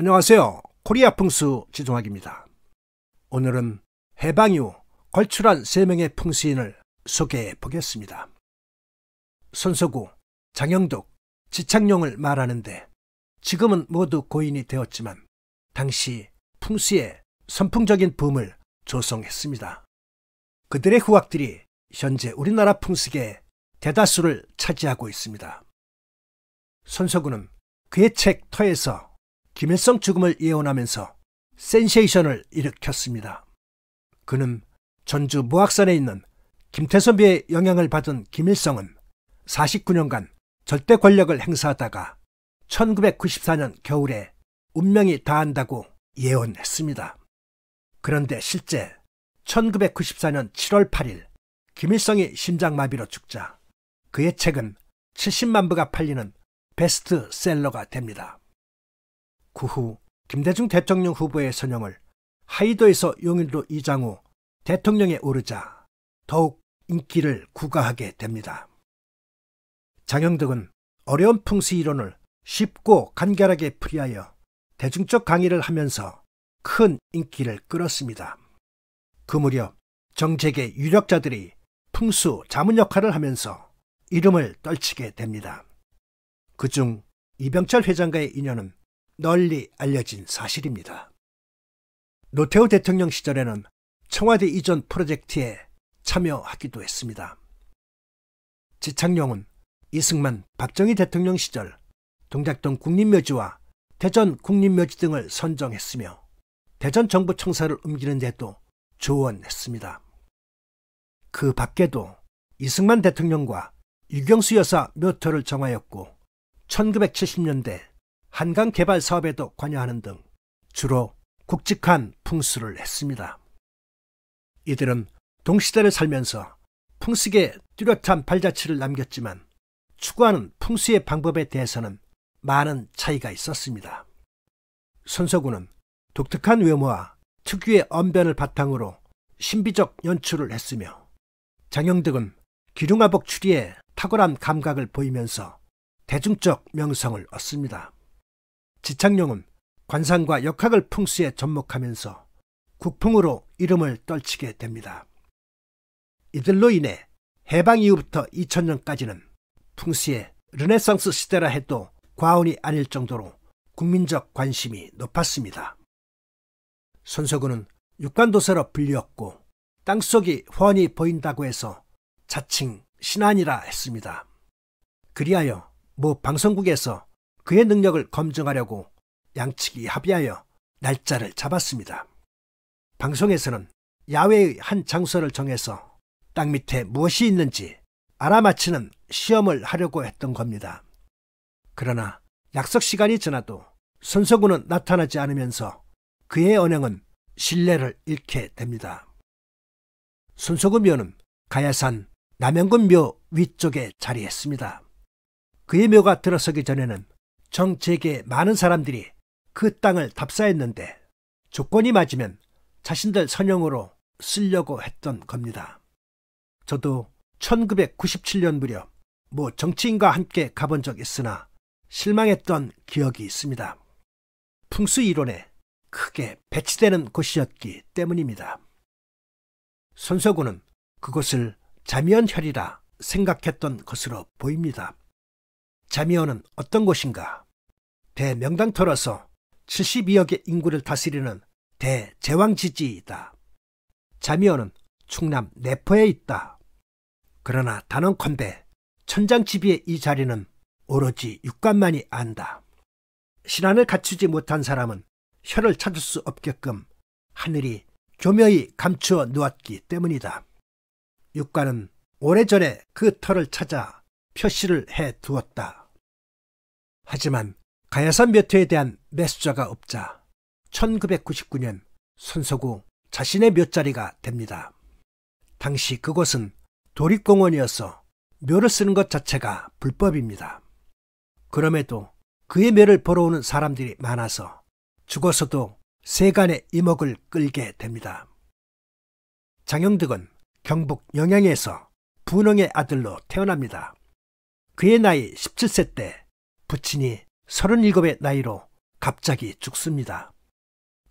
안녕하세요. 코리아 풍수 지종학입니다 오늘은 해방 이후 걸출한 3명의 풍수인을 소개해 보겠습니다. 손석구, 장영덕, 지창룡을 말하는데 지금은 모두 고인이 되었지만 당시 풍수의 선풍적인 붐을 조성했습니다. 그들의 후학들이 현재 우리나라 풍수계의 대다수를 차지하고 있습니다. 손석구는 그의 책 터에서 김일성 죽음을 예언하면서 센세이션을 일으켰습니다. 그는 전주 무악산에 있는 김태선비의 영향을 받은 김일성은 49년간 절대 권력을 행사하다가 1994년 겨울에 운명이 다한다고 예언했습니다. 그런데 실제 1994년 7월 8일 김일성이 심장마비로 죽자 그의 책은 70만 부가 팔리는 베스트셀러가 됩니다. 그후 김대중 대통령 후보의 선영을 하이도에서 용인로 이장후 대통령에 오르자 더욱 인기를 구가하게 됩니다. 장영덕은 어려운 풍수 이론을 쉽고 간결하게 풀이하여 대중적 강의를 하면서 큰 인기를 끌었습니다. 그 무렵 정책의 유력자들이 풍수 자문 역할을 하면서 이름을 떨치게 됩니다. 그 중 이병철 회장과의 인연은 널리 알려진 사실입니다. 노태우 대통령 시절에는 청와대 이전 프로젝트에 참여하기도 했습니다. 지창용은 이승만, 박정희 대통령 시절 동작동 국립묘지와 대전 국립묘지 등을 선정했으며 대전 정부 청사를 옮기는 데도 조언했습니다. 그 밖에도 이승만 대통령과 유경수 여사 묘터를 정하였고 1970년대 한강 개발 사업에도 관여하는 등 주로 굵직한 풍수를 했습니다. 이들은 동시대를 살면서 풍수계 뚜렷한 발자취를 남겼지만 추구하는 풍수의 방법에 대해서는 많은 차이가 있었습니다. 손석구는 독특한 외모와 특유의 언변을 바탕으로 신비적 연출을 했으며 장영득은 기륭화복 추리에 탁월한 감각을 보이면서 대중적 명성을 얻습니다. 지창룡은 관상과 역학을 풍수에 접목하면서 국풍으로 이름을 떨치게 됩니다. 이들로 인해 해방 이후부터 2000년까지는 풍수의 르네상스 시대라 해도 과언이 아닐 정도로 국민적 관심이 높았습니다. 손석구는 육관도서로 불렸고 땅속이 훤히 보인다고 해서 자칭 신안이라 했습니다. 그리하여 모 방송국에서 그의 능력을 검증하려고 양측이 합의하여 날짜를 잡았습니다. 방송에서는 야외의 한 장소를 정해서 땅 밑에 무엇이 있는지 알아맞히는 시험을 하려고 했던 겁니다. 그러나 약속 시간이 지나도 손석우는 나타나지 않으면서 그의 언행은 신뢰를 잃게 됩니다. 손석우 묘는 가야산 남양군 묘 위쪽에 자리했습니다. 그의 묘가 들어서기 전에는 정책에 많은 사람들이 그 땅을 답사했는데 조건이 맞으면 자신들 선영으로 쓰려고 했던 겁니다. 저도 1997년 무렵 뭐 정치인과 함께 가본 적 있으나 실망했던 기억이 있습니다. 풍수 이론에 크게 배치되는 곳이었기 때문입니다. 손석우는 그것을 자면혈이라 생각했던 것으로 보입니다. 자미오는 어떤 곳인가? 대명당터로서 72억의 인구를 다스리는 대제왕지지이다. 자미오는 충남 내포에 있다. 그러나 단언컨대 천장지비의 이 자리는 오로지 육관만이 안다. 신안을 갖추지 못한 사람은 혀를 찾을 수 없게끔 하늘이 교묘히 감추어 놓았기 때문이다. 육관은 오래전에 그 터를 찾아 표시를 해 두었다. 하지만 가야산 묘토에 대한 매수자가 없자 1999년 손석구 자신의 묘자리가 됩니다. 당시 그곳은 도립공원이어서 묘를 쓰는 것 자체가 불법입니다. 그럼에도 그의 묘를 보러 오는 사람들이 많아서 죽어서도 세간의 이목을 끌게 됩니다. 장영득은 경북 영양에서 분홍의 아들로 태어납니다. 그의 나이 17세 때 부친이 37의 나이로 갑자기 죽습니다.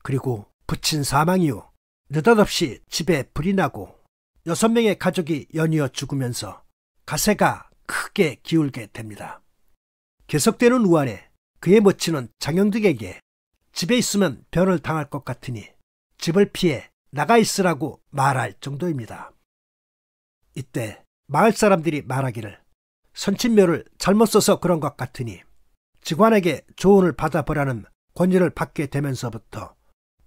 그리고 부친 사망 이후 느닷없이 집에 불이 나고 6명의 가족이 연이어 죽으면서 가세가 크게 기울게 됩니다. 계속되는 우환에 그의 모친은 장영득에게 집에 있으면 변을 당할 것 같으니 집을 피해 나가 있으라고 말할 정도입니다. 이때 마을 사람들이 말하기를 선친묘를 잘못 써서 그런 것 같으니 직관에게 조언을 받아보라는 권유를 받게 되면서부터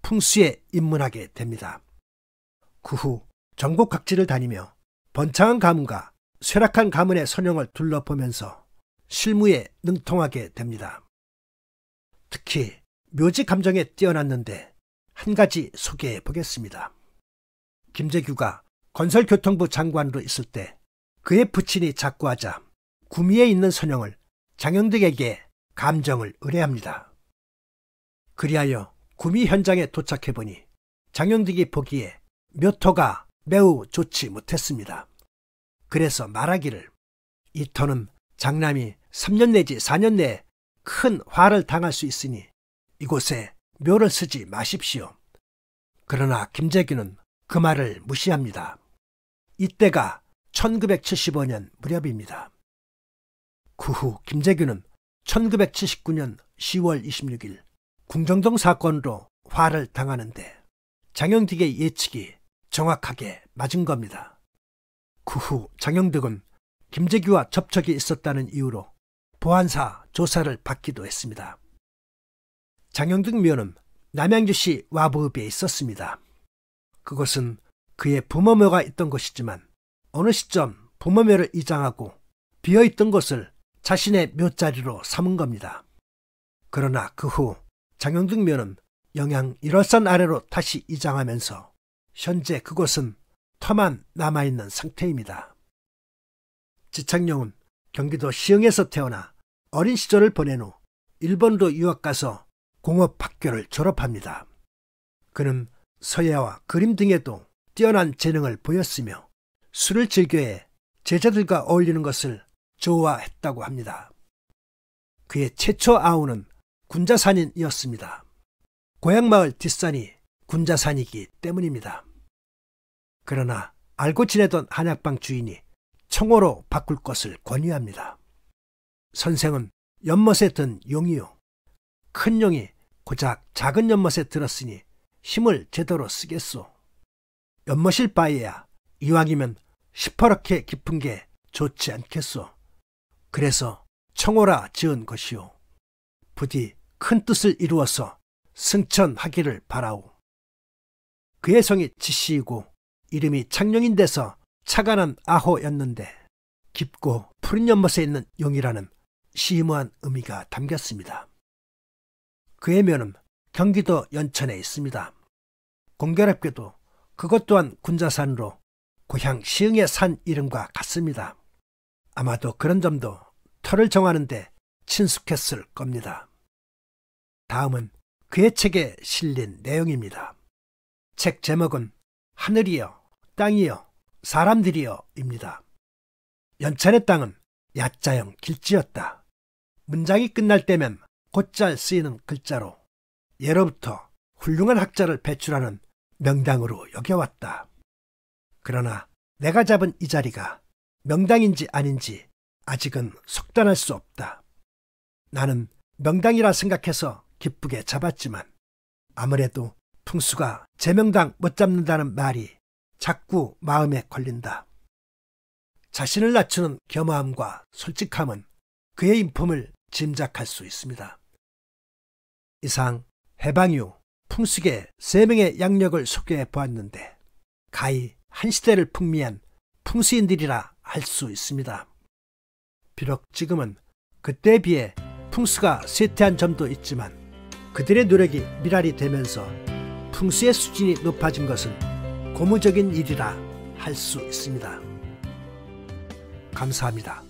풍수에 입문하게 됩니다. 그 후 전국 각지를 다니며 번창한 가문과 쇠락한 가문의 선영을 둘러보면서 실무에 능통하게 됩니다. 특히 묘지 감정에 뛰어났는데 한 가지 소개해 보겠습니다. 김재규가 건설교통부 장관으로 있을 때 그의 부친이 작고하자 구미에 있는 선영을 장영득에게 감정을 의뢰합니다. 그리하여 구미 현장에 도착해 보니 장영득이 보기에 몇 터가 매우 좋지 못했습니다. 그래서 말하기를 이 터는 장남이 3년 내지 4년 내에 큰 화를 당할 수 있으니 이곳에 묘를 쓰지 마십시오. 그러나 김재규는 그 말을 무시합니다. 이때가 1975년 무렵입니다. 그후 김재규는 1979년 10월 26일 궁정동 사건으로 화를 당하는데 장영득의 예측이 정확하게 맞은 겁니다. 그 후 장영득은 김재규와 접촉이 있었다는 이유로 보안사 조사를 받기도 했습니다. 장영득 묘는 남양주시 와부읍에 있었습니다. 그것은 그의 부모묘가 있던 것이지만 어느 시점 부모묘를 이장하고 비어있던 것을 자신의 묘자리로 삼은 겁니다. 그러나 그 후 장영등 묘는 영양 1월선 아래로 다시 이장하면서 현재 그곳은 터만 남아있는 상태입니다. 지창룡은 경기도 시흥에서 태어나 어린 시절을 보낸 후 일본으로 유학가서 공업학교를 졸업합니다. 그는 서예와 그림 등에도 뛰어난 재능을 보였으며 술을 즐겨해 제자들과 어울리는 것을 좋아했다고 합니다. 그의 최초 아우는 군자산인이었습니다. 고향마을 뒷산이 군자산이기 때문입니다. 그러나 알고 지내던 한약방 주인이 청호로 바꿀 것을 권유합니다. 선생은 연못에 든 용이요. 큰 용이 고작 작은 연못에 들었으니 힘을 제대로 쓰겠소. 연못일 바에야 이왕이면 시퍼렇게 깊은 게 좋지 않겠소. 그래서 청오라 지은 것이요. 부디 큰 뜻을 이루어서 승천하기를 바라오. 그의 성이 지시이고 이름이 창령인 데서 차가난 아호였는데 깊고 푸른 연못에 있는 용이라는 심오한 의미가 담겼습니다. 그의 면은 경기도 연천에 있습니다. 공교롭게도 그것 또한 군자산으로 고향 시흥의 산 이름과 같습니다. 아마도 그런 점도 터를 정하는데 친숙했을 겁니다. 다음은 그의 책에 실린 내용입니다. 책 제목은 하늘이여, 땅이여, 사람들이여입니다. 연천의 땅은 야자형 길지였다. 문장이 끝날 때면 곧잘 쓰이는 글자로 예로부터 훌륭한 학자를 배출하는 명당으로 여겨왔다. 그러나 내가 잡은 이 자리가 명당인지 아닌지 아직은 속단할 수 없다. 나는 명당이라 생각해서 기쁘게 잡았지만 아무래도 풍수가 제명당 못 잡는다는 말이 자꾸 마음에 걸린다. 자신을 낮추는 겸허함과 솔직함은 그의 인품을 짐작할 수 있습니다. 이상 해방유 풍수계 세 명의 양력을 소개해 보았는데 가히 한 시대를 풍미한 풍수인들이라 알수 있습니다. 비록 지금은 그때에 비해 풍스가 쇠퇴한 점도 있지만 그들의 노력이 미랄이 되면서 풍스의 수준이 높아진 것은 고무적인 일이라 할 수 있습니다. 감사합니다.